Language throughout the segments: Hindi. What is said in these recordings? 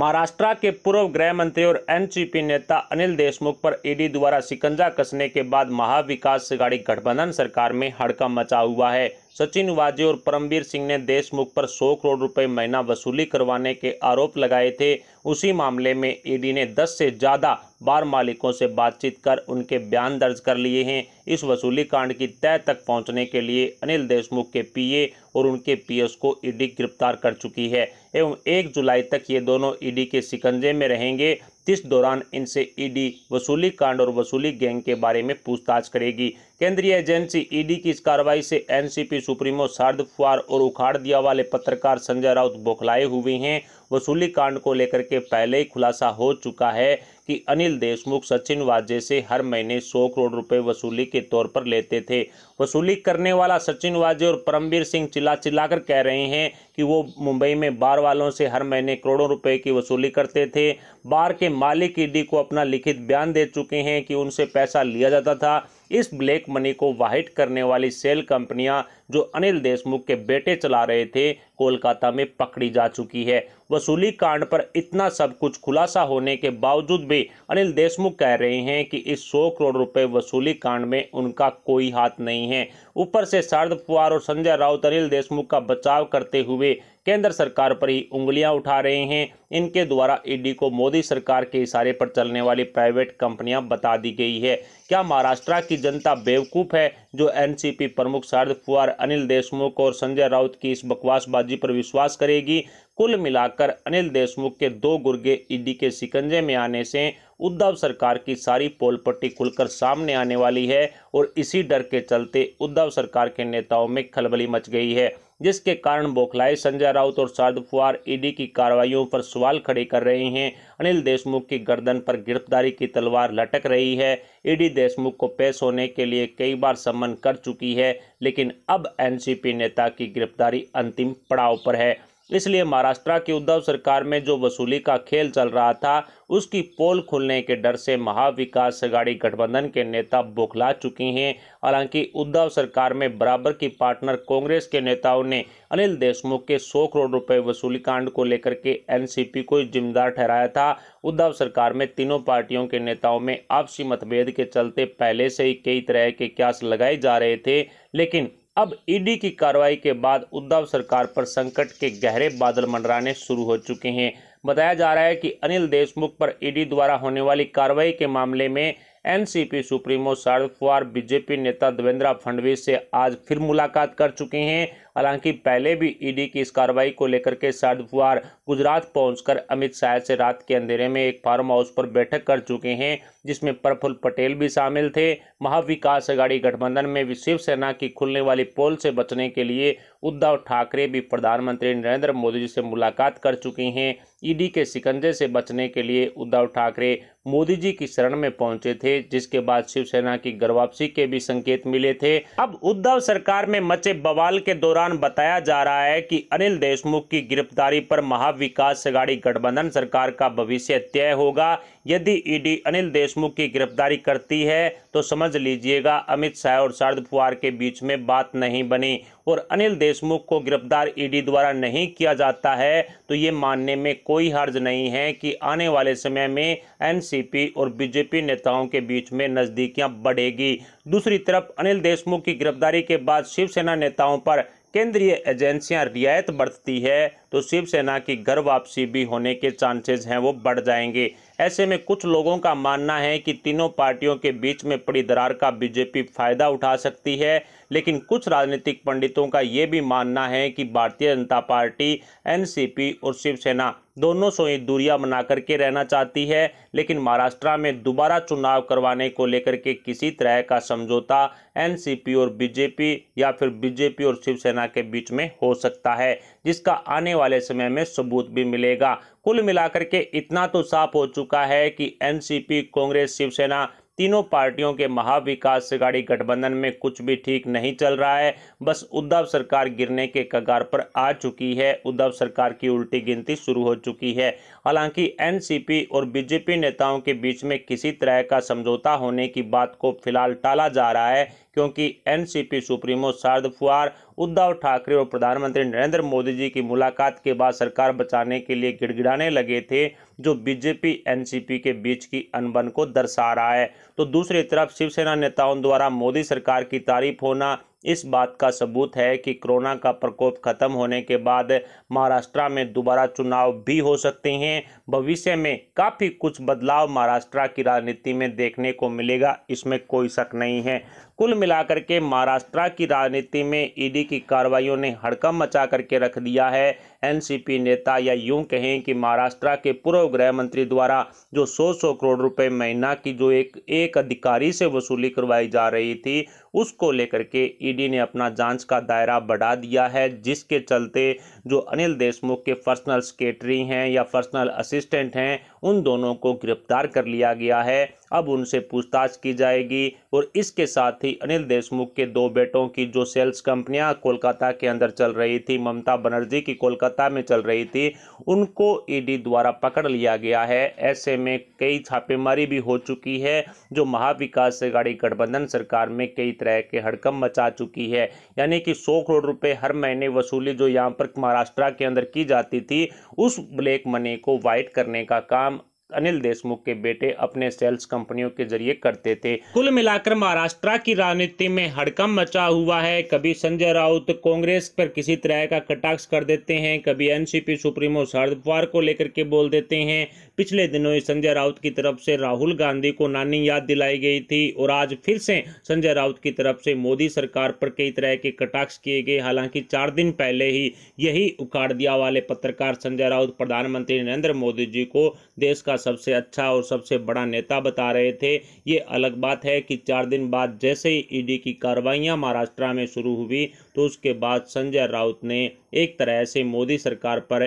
महाराष्ट्र के पूर्व गृह मंत्री और एनसीपी नेता अनिल देशमुख पर ईडी द्वारा शिकंजा कसने के बाद महाविकास गाड़ी गठबंधन सरकार में हड़कम मचा हुआ है सचिन वाजे और परमवीर सिंह ने देशमुख पर 100 करोड़ रुपए महीना वसूली करवाने के आरोप लगाए थे उसी मामले में ईडी ने 10 से ज़्यादा बार मालिकों से बातचीत कर उनके बयान दर्ज कर लिए हैं इस वसूली कांड की तय तक पहुंचने के लिए अनिल देशमुख के पीए और उनके पीएस को ईडी गिरफ्तार कर चुकी है एवं एक जुलाई तक ये दोनों ईडी के सिकंजे में रहेंगे जिस दौरान इनसे ईडी वसूली कांड और वसूली गैंग के बारे में पूछताछ करेगी केंद्रीय एजेंसी ईडी की इस कार्रवाई से एनसीपी सुप्रीमो शारद फुआर और उखाड़ दिया वाले पत्रकार संजय राउत बौखलाए हुए हैं वसूली कांड को लेकर के पहले ही खुलासा हो चुका है कि अनिल देशमुख सचिन वाजे से हर महीने 100 करोड़ रुपए वसूली के तौर पर लेते थे वसूली करने वाला सचिन वाजे और परमवीर सिंह चिल्ला चिल्लाकर कह रहे हैं कि वो मुंबई में बार वालों से हर महीने करोड़ों रुपए की वसूली करते थे बार के मालिक ईडी को अपना लिखित बयान दे चुके हैं कि उनसे पैसा लिया जाता था इस ब्लैक मनी को वाहिट करने वाली सेल कंपनियां जो अनिल देशमुख के बेटे चला रहे थे कोलकाता में पकड़ी जा चुकी है वसूली कांड पर इतना सब कुछ खुलासा होने के बावजूद भी अनिल देशमुख कह रहे हैं कि इस सौ करोड़ रुपए वसूली कांड में उनका कोई हाथ नहीं है ऊपर से शारद पवार और संजय राउत अनिल देशमुख का बचाव करते हुए केंद्र सरकार पर ही उंगलियां उठा रहे हैं इनके द्वारा ईडी e को मोदी सरकार के इशारे पर चलने वाली प्राइवेट कंपनियां बता दी गई है क्या महाराष्ट्र की जनता बेवकूफ़ है जो एनसीपी प्रमुख शारद पवार अनिल देशमुख और संजय राउत की इस बकवासबाजी पर विश्वास करेगी कुल मिलाकर अनिल देशमुख के दो गुर्गे ईडी e के सिकंजे में आने से उद्धव सरकार की सारी पोल पट्टी खुलकर सामने आने वाली है और इसी डर के चलते उद्धव सरकार के नेताओं में खलबली मच गई है जिसके कारण बोखलाए संजय राउत और शारद फुआर ईडी की कार्रवाइयों पर सवाल खड़े कर रहे हैं अनिल देशमुख की गर्दन पर गिरफ्तारी की तलवार लटक रही है ईडी देशमुख को पेश होने के लिए कई बार सम्मन कर चुकी है लेकिन अब एनसीपी नेता की गिरफ्तारी अंतिम पड़ाव पर है इसलिए महाराष्ट्र की उद्धव सरकार में जो वसूली का खेल चल रहा था उसकी पोल खुलने के डर से महाविकास अघाड़ी गठबंधन के नेता बौखला चुकी हैं हालांकि उद्धव सरकार में बराबर की पार्टनर कांग्रेस के नेताओं ने अनिल देशमुख के 100 करोड़ रुपए वसूली कांड को लेकर के एनसीपी को जिम्मेदार ठहराया था उद्धव सरकार में तीनों पार्टियों के नेताओं में आपसी मतभेद के चलते पहले से ही कई तरह के क्यास लगाए जा रहे थे लेकिन अब ईडी की कार्रवाई के बाद उद्धव सरकार पर संकट के गहरे बादल मंडराने शुरू हो चुके हैं बताया जा रहा है कि अनिल देशमुख पर ईडी द्वारा होने वाली कार्रवाई के मामले में NCP supremo Sharad Pawar BJP नेता देवेंद्र फडणवीस से आज फिर मुलाकात कर चुके हैं हालांकि पहले भी ईडी की इस कार्रवाई को लेकर के पवार गुजरात पहुंचकर अमित शाह से रात के अंधेरे में एक फार्म हाउस पर बैठक कर चुके हैं जिसमें प्रफुल्ल पटेल भी शामिल थे महाविकास अघाड़ी गठबंधन में भी शिवसेना की खुलने वाली पोल से बचने के लिए उद्धव ठाकरे भी प्रधानमंत्री नरेंद्र मोदी जी से मुलाकात कर चुके हैं ईडी के शिकंजे से बचने के लिए उद्धव ठाकरे मोदी जी की शरण में पहुंचे थे जिसके बाद शिवसेना की गर्वापसी के भी संकेत मिले थे अब उद्धव सरकार में मचे बवाल के दौरान दौरान बताया जा रहा है कि अनिल देशमुख की गिरफ्तारी पर महाविकास सगाड़ी गठबंधन सरकार का भविष्य तय होगा यदि ईडी अनिल देशमुख की गिरफ्तारी करती है तो समझ लीजिएगा अमित शाह और शरद पवार के बीच में बात नहीं बनी और अनिल देशमुख को गिरफ्तार ईडी द्वारा नहीं किया जाता है तो ये मानने में कोई हर्ज नहीं है कि आने वाले समय में एनसीपी और बीजेपी नेताओं के बीच में नज़दीकियां बढ़ेगी दूसरी तरफ अनिल देशमुख की गिरफ्तारी के बाद शिवसेना नेताओं पर केंद्रीय एजेंसियां रियायत बरतती है तो शिवसेना की घर वापसी भी होने के चांसेस हैं वो बढ़ जाएंगे ऐसे में कुछ लोगों का मानना है कि तीनों पार्टियों के बीच में पड़ी दरार का बीजेपी फायदा उठा सकती है लेकिन कुछ राजनीतिक पंडितों का ये भी मानना है कि भारतीय जनता पार्टी एनसीपी और शिवसेना दोनों सोए दूरिया बना करके रहना चाहती है लेकिन महाराष्ट्र में दोबारा चुनाव करवाने को लेकर के किसी तरह का समझौता एनसीपी और बीजेपी या फिर बीजेपी और शिवसेना के बीच में हो सकता है जिसका आने वाले समय में सबूत भी मिलेगा कुल मिलाकर के इतना तो साफ हो चुका है कि एनसीपी कांग्रेस शिवसेना तीनों पार्टियों के महाविकास अघाड़ी गठबंधन में कुछ भी ठीक नहीं चल रहा है बस उद्धव सरकार गिरने के कगार पर आ चुकी है उद्धव सरकार की उल्टी गिनती शुरू हो चुकी है हालांकि एनसीपी और बीजेपी नेताओं के बीच में किसी तरह का समझौता होने की बात को फिलहाल टाला जा रहा है क्योंकि एनसीपी सुप्रीमो शारद फुआर उद्धव ठाकरे और प्रधानमंत्री नरेंद्र मोदी जी की मुलाकात के बाद सरकार बचाने के लिए गिड़गिड़ाने लगे थे जो बीजेपी एनसीपी के बीच की अनबन को दर्शा रहा है तो दूसरी तरफ शिवसेना नेताओं द्वारा मोदी सरकार की तारीफ होना इस बात का सबूत है कि कोरोना का प्रकोप खत्म होने के बाद महाराष्ट्र में दोबारा चुनाव भी हो सकते हैं भविष्य में काफ़ी कुछ बदलाव महाराष्ट्र की राजनीति में देखने को मिलेगा इसमें कोई शक नहीं है कुल मिलाकर के महाराष्ट्र की राजनीति में ईडी की कार्रवाइयों ने हड़कम मचा करके रख दिया है एनसीपी नेता या यूं कहें कि महाराष्ट्र के पूर्व गृह मंत्री द्वारा जो सौ सौ करोड़ रुपए महीना की जो एक एक अधिकारी से वसूली करवाई जा रही थी उसको लेकर के ईडी ने अपना जांच का दायरा बढ़ा दिया है जिसके चलते जो अनिल देशमुख के पर्सनल सेक्रेटरी हैं या पर्सनल असिस्टेंट हैं उन दोनों को गिरफ्तार कर लिया गया है अब उनसे पूछताछ की जाएगी और इसके साथ ही अनिल देशमुख के दो बेटों की जो सेल्स कंपनियां कोलकाता के अंदर चल रही थी ममता बनर्जी की कोलकाता में चल रही थी उनको ईडी द्वारा पकड़ लिया गया है ऐसे में कई छापेमारी भी हो चुकी है जो महाविकास से गाड़ी गठबंधन सरकार में कई तरह के हड़कम मचा चुकी है यानी कि सौ करोड़ रुपये हर महीने वसूली जो यहाँ पर महाराष्ट्र के अंदर की जाती थी उस ब्लैक मनी को वाइट करने का काम अनिल देशमुख के बेटे अपने सेल्स कंपनियों के जरिए करते थे कुल मिलाकर महाराष्ट्र की राजनीति में हड़कम मचा हुआ है कभी संजय राउत कांग्रेस पर किसी तरह का कटाक्ष कर देते हैं कभी एनसीपी सुप्रीमो शरद पवार को लेकर के बोल देते हैं पिछले दिनों ही संजय राउत की तरफ से राहुल गांधी को नानी याद दिलाई गई थी और आज फिर से संजय राउत की तरफ से मोदी सरकार पर कई तरह के कटाक्ष किए गए हालांकि चार दिन पहले ही यही उखाड़ दिया वाले पत्रकार संजय राउत प्रधानमंत्री नरेंद्र मोदी जी को देश का सबसे अच्छा और सबसे बड़ा नेता बता रहे थे ये अलग बात है कि चार दिन बाद जैसे ही ईडी की कार्रवाइयाँ महाराष्ट्र में शुरू हुई तो उसके बाद संजय राउत ने एक तरह से मोदी सरकार पर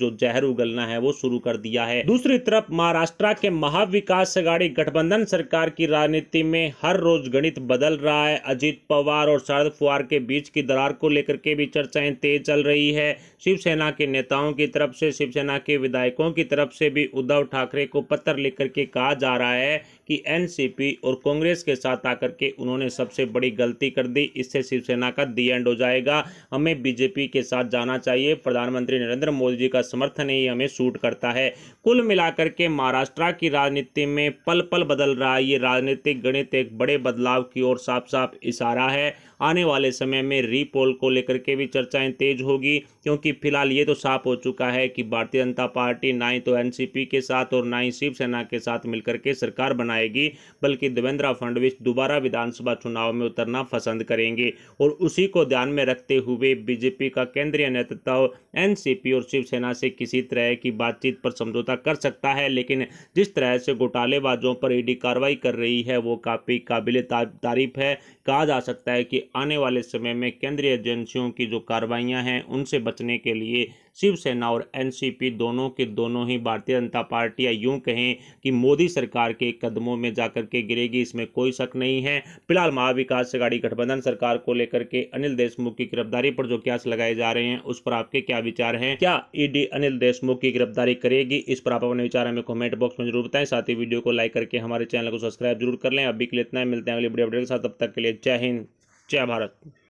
जो जहर उगलना है वो शुरू कर दिया है दूसरी तरफ महाराष्ट्र के महाविकास अघाड़ी गठबंधन सरकार की राजनीति में हर रोज गणित बदल रहा है अजीत पवार और शरद पवार के बीच की दरार को लेकर के भी चर्चाएं तेज चल रही है शिवसेना के नेताओं की तरफ से शिवसेना के विधायकों की तरफ से भी उद्धव ठाकरे को पत्र लिख के कहा जा रहा है कि एनसीपी और कांग्रेस के साथ आकर के उन्होंने सबसे बड़ी गलती कर दी इससे शिवसेना का दी एंड हो हो जाएगा हमें बीजेपी के साथ जाना चाहिए प्रधानमंत्री नरेंद्र मोदी जी का समर्थन ही हमें सूट करता है कुल मिलाकर के महाराष्ट्र की राजनीति में पल पल बदल रहा है ये राजनीतिक गणित एक बड़े बदलाव की ओर साफ साफ इशारा है आने वाले समय में रीपोल को लेकर के भी चर्चाएं तेज होगी क्योंकि फिलहाल ये तो साफ हो चुका है कि भारतीय जनता पार्टी ना ही तो एनसीपी के साथ और ना ही शिवसेना के साथ मिलकर के सरकार बनाएगी बल्कि देवेंद्र फडणवीस दोबारा विधानसभा चुनाव में उतरना पसंद करेंगे और उसी को ध्यान में रखते हुए बीजेपी का केंद्रीय नेतृत्व एनसीपी और शिवसेना से किसी तरह की बातचीत पर समझौता कर सकता है लेकिन जिस तरह से घोटालेबाजों पर ईडी कार्रवाई कर रही है वो काफ़ी काबिल तारीफ है कहा जा सकता है कि आने वाले समय में केंद्रीय एजेंसियों की जो कार्रवाइयाँ हैं उनसे बचने के लिए शिवसेना और एनसीपी दोनों के दोनों ही भारतीय जनता पार्टी या यूं कहें कि मोदी सरकार के कदमों में जाकर के गिरेगी इसमें कोई शक नहीं है फिलहाल महाविकास अगाड़ी गठबंधन सरकार को लेकर के अनिल देशमुख की गिरफ्तारी पर जो क्यास लगाए जा रहे हैं उस पर आपके क्या विचार हैं क्या ईडी अनिल देशमुख की गिरफ्तारी करेगी इस पर आप अपने विचार हमें कॉमेंट बॉक्स में जरूर बताएं साथ ही वीडियो को लाइक करके हमारे चैनल को सब्सक्राइब जरूर कर लें अभी के लिए इतना मिलते हैं अगले बड़े अपडेट के साथ तब तक के लिए जय हिंद जय भारत